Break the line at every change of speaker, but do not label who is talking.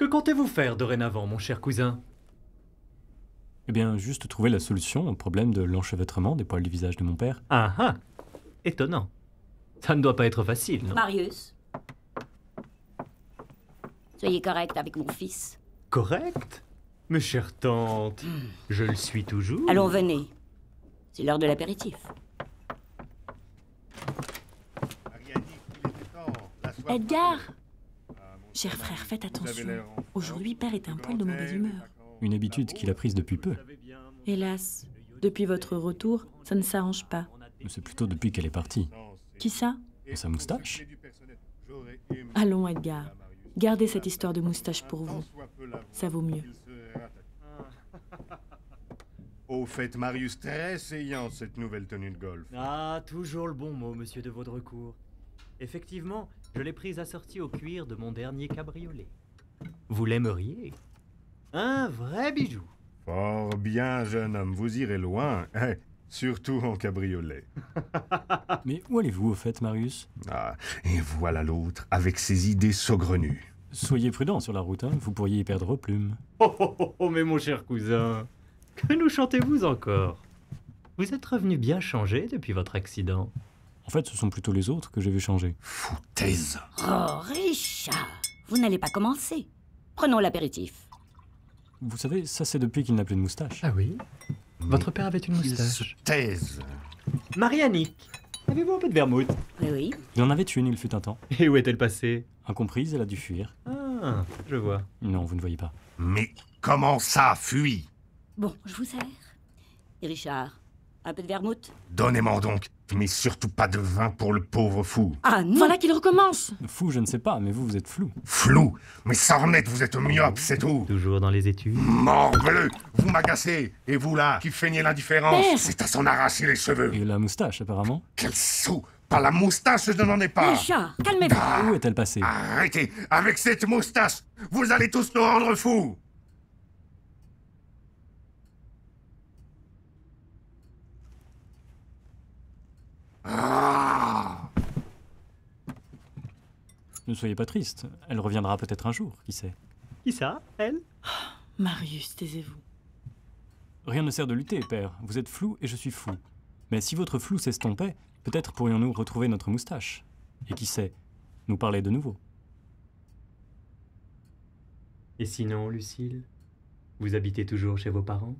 Que comptez-vous faire dorénavant, mon cher cousin Eh bien, juste trouver la solution au problème de l'enchevêtrement des poils du visage de mon père. Ah ah Étonnant. Ça ne doit pas être facile, non Marius Soyez correct avec mon fils. Correct Mes chère tante, je le suis toujours. Allons, venez. C'est l'heure de l'apéritif. Edgar Cher frère, faites attention. Aujourd'hui, père est un poil de mauvaise humeur. Une habitude qu'il a prise depuis peu. Hélas, depuis votre retour, ça ne s'arrange pas. C'est plutôt depuis qu'elle est partie. Qui ça sa moustache Allons, Edgar. Gardez cette histoire de moustache pour vous. Ça vaut mieux. Au fait, Marius, très saillant, cette nouvelle tenue de golf. Ah, toujours le bon mot, monsieur de Vaudrecourt. Effectivement, je l'ai prise assortie au cuir de mon dernier cabriolet. Vous l'aimeriez. Un vrai bijou. Fort bien, jeune homme, vous irez loin. Eh, surtout en cabriolet. Mais où allez-vous au fait, Marius Ah, et voilà l'autre, avec ses idées saugrenues. Soyez prudent sur la route, hein. vous pourriez y perdre plume. plumes. Oh oh, oh, oh, mais mon cher cousin, que nous chantez-vous encore Vous êtes revenu bien changé depuis votre accident. En fait, ce sont plutôt les autres que j'ai vu changer. Foutaise Oh, Richard vous n'allez pas commencer. Prenons l'apéritif. Vous savez, ça c'est depuis qu'il n'a plus de moustache. Ah oui Votre père avait une moustache. Thèse Marianne, avez-vous un peu de vermouth Oui, oui. Il en avait une, il fut un temps. Et où est-elle passée Incomprise, elle a dû fuir. Ah, je vois. Non, vous ne voyez pas. Mais comment ça, fuit Bon, je vous sers. Et Richard, un peu de vermouth donnez moi donc, mais surtout pas de vin pour le pauvre fou. Ah non Voilà qu'il recommence Fou, je ne sais pas, mais vous, vous êtes flou. Flou Mais Sarnette, vous êtes myope, c'est tout Toujours dans les études Morbleu Vous m'agacez Et vous là, qui feignez l'indifférence C'est à s'en arracher les cheveux Et la moustache, apparemment Quel sou Pas la moustache, je n'en ai pas Richard, calmez-vous bah, Où est-elle passée Arrêtez Avec cette moustache, vous allez tous nous rendre fous Ah ne soyez pas triste. Elle reviendra peut-être un jour, qui sait. Qui ça Elle oh, Marius, taisez-vous. Rien ne sert de lutter, père. Vous êtes flou et je suis fou. Mais si votre flou s'estompait, peut-être pourrions-nous retrouver notre moustache. Et qui sait, nous parler de nouveau. Et sinon, Lucille, vous habitez toujours chez vos parents